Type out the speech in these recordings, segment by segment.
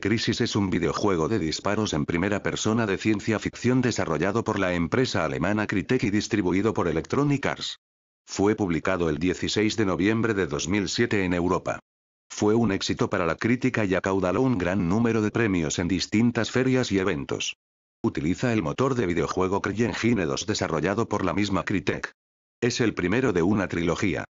Crisis es un videojuego de disparos en primera persona de ciencia ficción desarrollado por la empresa alemana Crytek y distribuido por Electronic Arts. Fue publicado el 16 de noviembre de 2007 en Europa. Fue un éxito para la crítica y acaudaló un gran número de premios en distintas ferias y eventos. Utiliza el motor de videojuego CryEngine 2 desarrollado por la misma Crytek. Es el primero de una trilogía.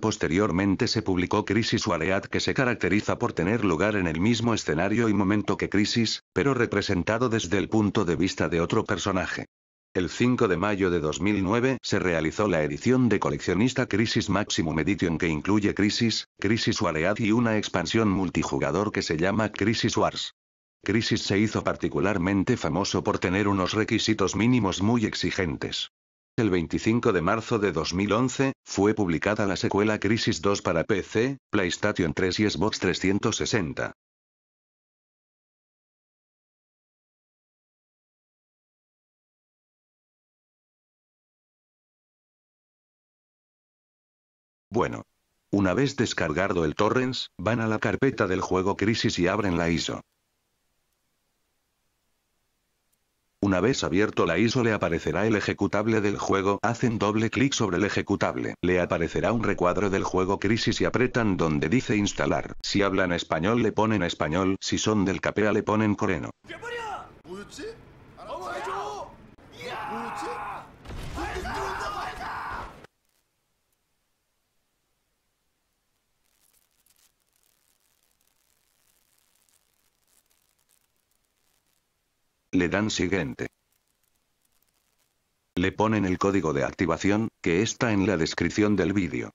Posteriormente se publicó Crisis Warhead que se caracteriza por tener lugar en el mismo escenario y momento que Crisis, pero representado desde el punto de vista de otro personaje. El 5 de mayo de 2009 se realizó la edición de coleccionista Crisis Maximum Edition que incluye Crisis, Crisis Warhead y una expansión multijugador que se llama Crisis Wars. Crisis se hizo particularmente famoso por tener unos requisitos mínimos muy exigentes. El 25 de marzo de 2011, fue publicada la secuela Crisis 2 para PC, PlayStation 3 y Xbox 360. Bueno. Una vez descargado el Torrens, van a la carpeta del juego Crisis y abren la ISO. Una vez abierto la ISO le aparecerá el ejecutable del juego. Hacen doble clic sobre el ejecutable. Le aparecerá un recuadro del juego Crisis y apretan donde dice instalar. Si hablan español le ponen español, si son del capea le ponen coreano. le dan siguiente. Le ponen el código de activación, que está en la descripción del vídeo.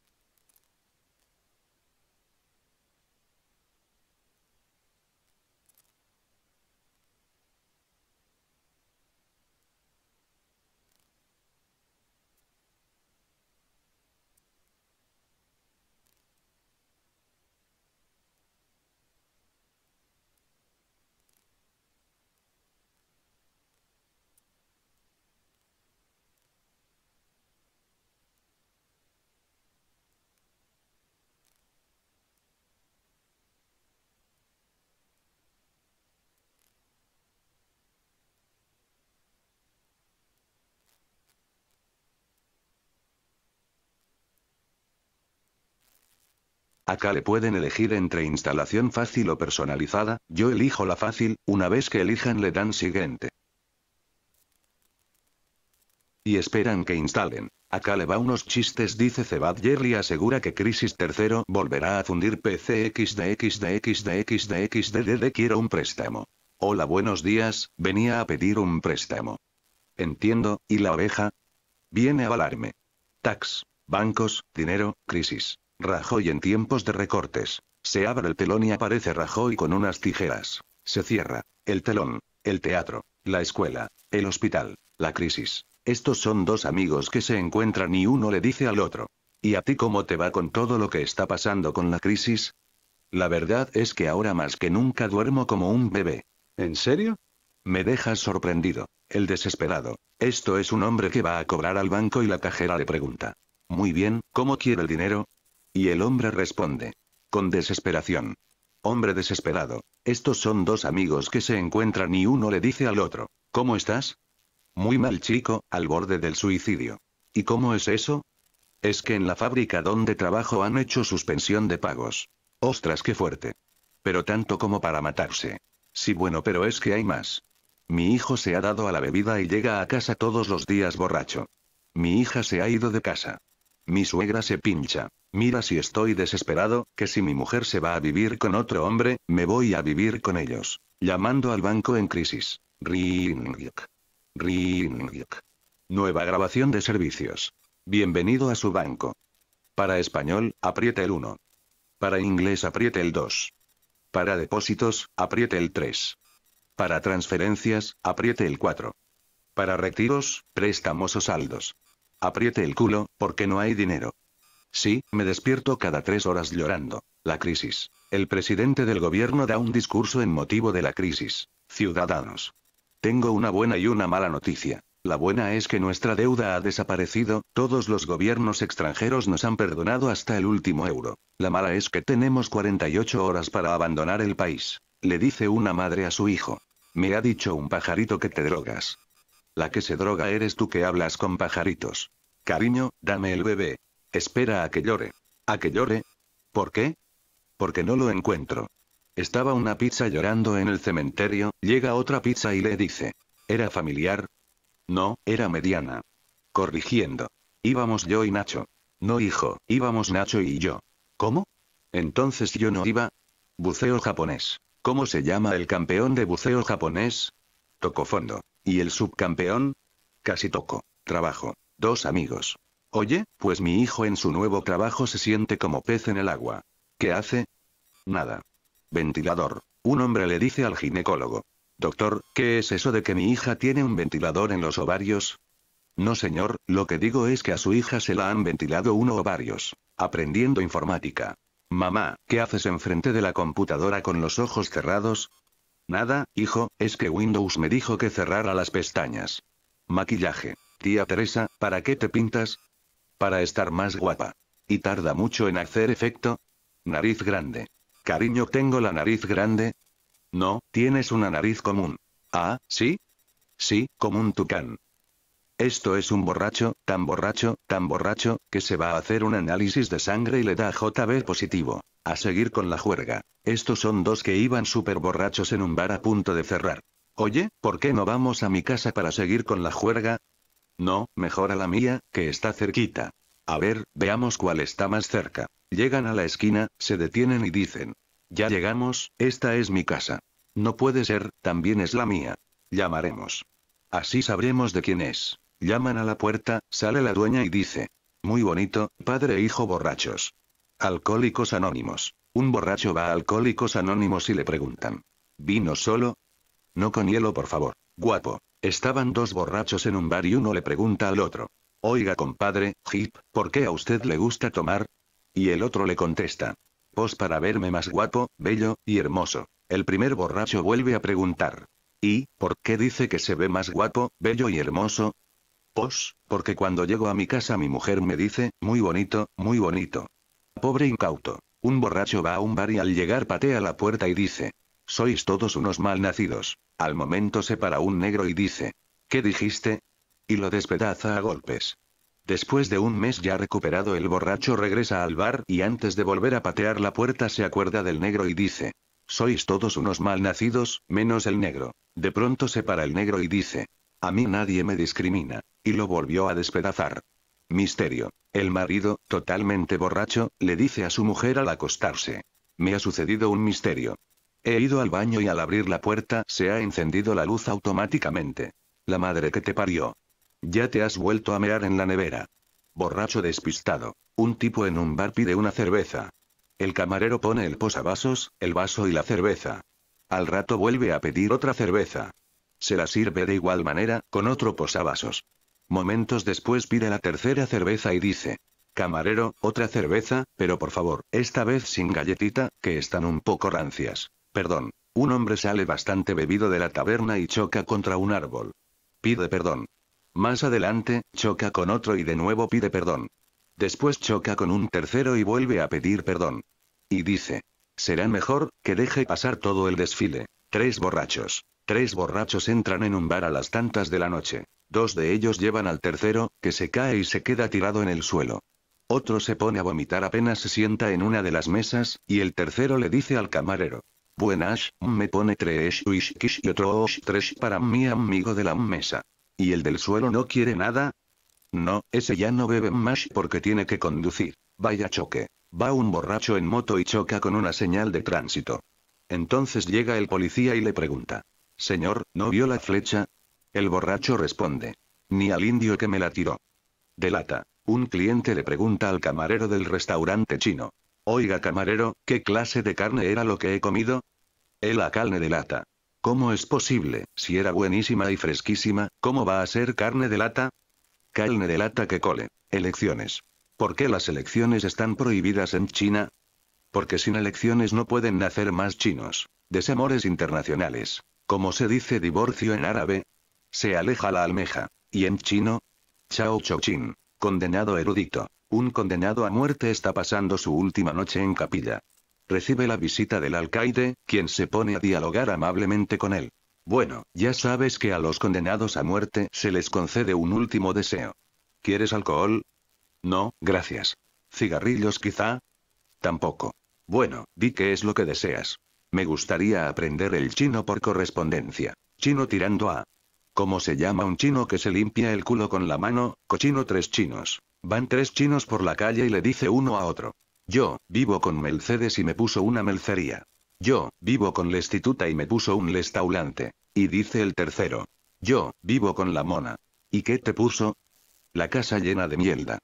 Acá le pueden elegir entre instalación fácil o personalizada, yo elijo la fácil, una vez que elijan le dan siguiente. Y esperan que instalen. Acá le va unos chistes dice Cebad Jerry asegura que Crisis tercero volverá a fundir PCXdxdxdxdxddd. quiero un préstamo. Hola buenos días, venía a pedir un préstamo. Entiendo, ¿y la oveja? Viene a valarme. Tax. Bancos, dinero, crisis. Rajoy en tiempos de recortes. Se abre el telón y aparece Rajoy con unas tijeras. Se cierra. El telón. El teatro. La escuela. El hospital. La crisis. Estos son dos amigos que se encuentran y uno le dice al otro. ¿Y a ti cómo te va con todo lo que está pasando con la crisis? La verdad es que ahora más que nunca duermo como un bebé. ¿En serio? Me dejas sorprendido. El desesperado. Esto es un hombre que va a cobrar al banco y la cajera le pregunta. Muy bien, ¿cómo quiere el dinero? Y el hombre responde. Con desesperación. Hombre desesperado. Estos son dos amigos que se encuentran y uno le dice al otro. ¿Cómo estás? Muy mal chico, al borde del suicidio. ¿Y cómo es eso? Es que en la fábrica donde trabajo han hecho suspensión de pagos. Ostras, qué fuerte. Pero tanto como para matarse. Sí, bueno, pero es que hay más. Mi hijo se ha dado a la bebida y llega a casa todos los días borracho. Mi hija se ha ido de casa. Mi suegra se pincha. Mira si estoy desesperado, que si mi mujer se va a vivir con otro hombre, me voy a vivir con ellos. Llamando al banco en crisis. Nueva grabación de servicios. Bienvenido a su banco. Para español, apriete el 1. Para inglés, apriete el 2. Para depósitos, apriete el 3. Para transferencias, apriete el 4. Para retiros, préstamos o saldos. Apriete el culo, porque no hay dinero. Sí, me despierto cada tres horas llorando. La crisis. El presidente del gobierno da un discurso en motivo de la crisis. Ciudadanos. Tengo una buena y una mala noticia. La buena es que nuestra deuda ha desaparecido, todos los gobiernos extranjeros nos han perdonado hasta el último euro. La mala es que tenemos 48 horas para abandonar el país. Le dice una madre a su hijo. Me ha dicho un pajarito que te drogas. La que se droga eres tú que hablas con pajaritos. Cariño, dame el bebé. Espera a que llore. ¿A que llore? ¿Por qué? Porque no lo encuentro. Estaba una pizza llorando en el cementerio, llega otra pizza y le dice. ¿Era familiar? No, era mediana. Corrigiendo. Íbamos yo y Nacho. No hijo, íbamos Nacho y yo. ¿Cómo? Entonces yo no iba. Buceo japonés. ¿Cómo se llama el campeón de buceo japonés? Toco fondo. ¿Y el subcampeón? Casi toco. Trabajo. Dos amigos. Oye, pues mi hijo en su nuevo trabajo se siente como pez en el agua. ¿Qué hace? Nada. Ventilador. Un hombre le dice al ginecólogo. Doctor, ¿qué es eso de que mi hija tiene un ventilador en los ovarios? No señor, lo que digo es que a su hija se la han ventilado uno o varios. Aprendiendo informática. Mamá, ¿qué haces enfrente de la computadora con los ojos cerrados? Nada, hijo, es que Windows me dijo que cerrara las pestañas. Maquillaje. Tía Teresa, ¿para qué te pintas? Para estar más guapa. Y tarda mucho en hacer efecto. Nariz grande. Cariño, ¿tengo la nariz grande? No, tienes una nariz común. Ah, ¿sí? Sí, como un tucán. Esto es un borracho, tan borracho, tan borracho, que se va a hacer un análisis de sangre y le da JB positivo. A seguir con la juerga. Estos son dos que iban súper borrachos en un bar a punto de cerrar. Oye, ¿por qué no vamos a mi casa para seguir con la juerga? No, mejor a la mía, que está cerquita. A ver, veamos cuál está más cerca. Llegan a la esquina, se detienen y dicen. Ya llegamos, esta es mi casa. No puede ser, también es la mía. Llamaremos. Así sabremos de quién es. Llaman a la puerta, sale la dueña y dice. Muy bonito, padre e hijo borrachos. Alcohólicos anónimos. Un borracho va a Alcohólicos anónimos y le preguntan. ¿Vino solo? No con hielo, por favor. Guapo. Estaban dos borrachos en un bar y uno le pregunta al otro. Oiga compadre, Hip, ¿por qué a usted le gusta tomar? Y el otro le contesta. Pos pues para verme más guapo, bello, y hermoso. El primer borracho vuelve a preguntar. ¿Y, por qué dice que se ve más guapo, bello y hermoso? Pos, pues, porque cuando llego a mi casa mi mujer me dice, muy bonito, muy bonito. Pobre incauto. Un borracho va a un bar y al llegar patea la puerta y dice, sois todos unos malnacidos. Al momento se para un negro y dice. ¿Qué dijiste? Y lo despedaza a golpes. Después de un mes ya recuperado el borracho regresa al bar y antes de volver a patear la puerta se acuerda del negro y dice. Sois todos unos malnacidos, menos el negro. De pronto se para el negro y dice. A mí nadie me discrimina. Y lo volvió a despedazar. Misterio. El marido, totalmente borracho, le dice a su mujer al acostarse. Me ha sucedido un misterio. He ido al baño y al abrir la puerta se ha encendido la luz automáticamente. La madre que te parió. Ya te has vuelto a mear en la nevera. Borracho despistado. Un tipo en un bar pide una cerveza. El camarero pone el posavasos, el vaso y la cerveza. Al rato vuelve a pedir otra cerveza. Se la sirve de igual manera, con otro posavasos. Momentos después pide la tercera cerveza y dice, Camarero, otra cerveza, pero por favor, esta vez sin galletita, que están un poco rancias. Perdón. Un hombre sale bastante bebido de la taberna y choca contra un árbol. Pide perdón. Más adelante, choca con otro y de nuevo pide perdón. Después choca con un tercero y vuelve a pedir perdón. Y dice, será mejor, que deje pasar todo el desfile. Tres borrachos. Tres borrachos entran en un bar a las tantas de la noche. Dos de ellos llevan al tercero, que se cae y se queda tirado en el suelo. Otro se pone a vomitar apenas se sienta en una de las mesas, y el tercero le dice al camarero, Buenas, me pone tres whiskies y otros tres para mi amigo de la mesa. ¿Y el del suelo no quiere nada? No, ese ya no bebe más porque tiene que conducir. Vaya choque. Va un borracho en moto y choca con una señal de tránsito. Entonces llega el policía y le pregunta. Señor, ¿no vio la flecha? El borracho responde. Ni al indio que me la tiró. Delata. Un cliente le pregunta al camarero del restaurante chino. Oiga camarero, ¿qué clase de carne era lo que he comido? Es la carne de lata. ¿Cómo es posible, si era buenísima y fresquísima, cómo va a ser carne de lata? Carne de lata que cole. Elecciones. ¿Por qué las elecciones están prohibidas en China? Porque sin elecciones no pueden nacer más chinos. Desamores internacionales. ¿Cómo se dice divorcio en árabe? Se aleja la almeja. ¿Y en chino? Chao Chin. Condenado erudito. Un condenado a muerte está pasando su última noche en capilla. Recibe la visita del alcaide, quien se pone a dialogar amablemente con él. Bueno, ya sabes que a los condenados a muerte se les concede un último deseo. ¿Quieres alcohol? No, gracias. ¿Cigarrillos quizá? Tampoco. Bueno, di qué es lo que deseas. Me gustaría aprender el chino por correspondencia. Chino tirando a... ¿Cómo se llama un chino que se limpia el culo con la mano? Cochino tres chinos. Van tres chinos por la calle y le dice uno a otro. Yo, vivo con Mercedes y me puso una melcería. Yo, vivo con Lestituta y me puso un lestaulante. Y dice el tercero. Yo, vivo con la mona. ¿Y qué te puso? La casa llena de mielda.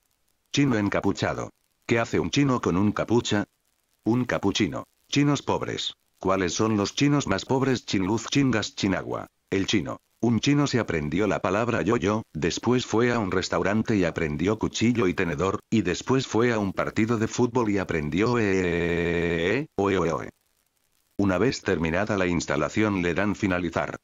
Chino encapuchado. ¿Qué hace un chino con un capucha? Un capuchino. Chinos pobres. ¿Cuáles son los chinos más pobres? Chinluz, chingas, chinagua. El chino. Un chino se aprendió la palabra yo-yo, después fue a un restaurante y aprendió cuchillo y tenedor, y después fue a un partido de fútbol y aprendió eeeeee, OEOE. Una vez terminada la instalación le dan finalizar.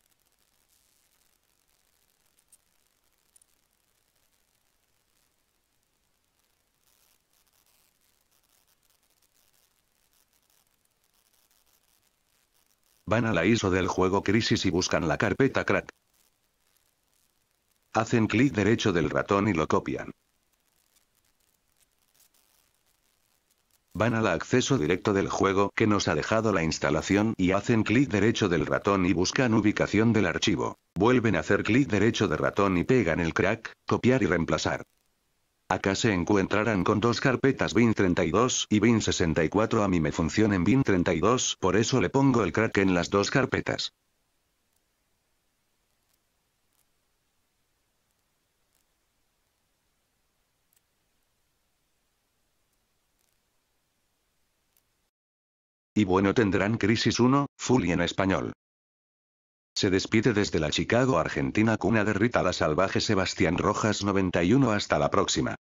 Van a la ISO del juego Crisis y buscan la carpeta crack. Hacen clic derecho del ratón y lo copian. Van al acceso directo del juego que nos ha dejado la instalación y hacen clic derecho del ratón y buscan ubicación del archivo. Vuelven a hacer clic derecho del ratón y pegan el crack, copiar y reemplazar. Acá se encontrarán con dos carpetas bin32 y bin64 a mí me funciona en bin32 por eso le pongo el crack en las dos carpetas. Y bueno tendrán Crisis 1, Fully en español. Se despide desde la Chicago, Argentina, cuna de Rita la Salvaje Sebastián Rojas 91 hasta la próxima.